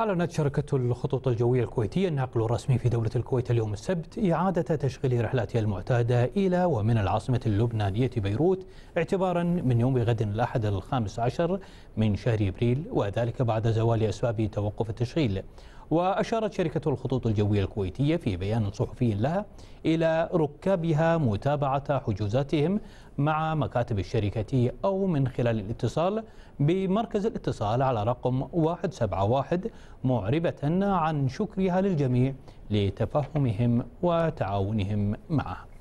أعلنت شركة الخطوط الجوية الكويتية النقل الرسمي في دولة الكويت اليوم السبت إعادة تشغيل رحلاتها المعتادة إلى ومن العاصمة اللبنانية بيروت اعتبارا من يوم غد الأحد الخامس عشر من شهر إبريل وذلك بعد زوال أسباب توقف التشغيل وأشارت شركة الخطوط الجوية الكويتية في بيان صحفي لها إلى ركابها متابعة حجوزاتهم مع مكاتب الشركة أو من خلال الاتصال بمركز الاتصال على رقم 171 معربة عن شكرها للجميع لتفهمهم وتعاونهم معه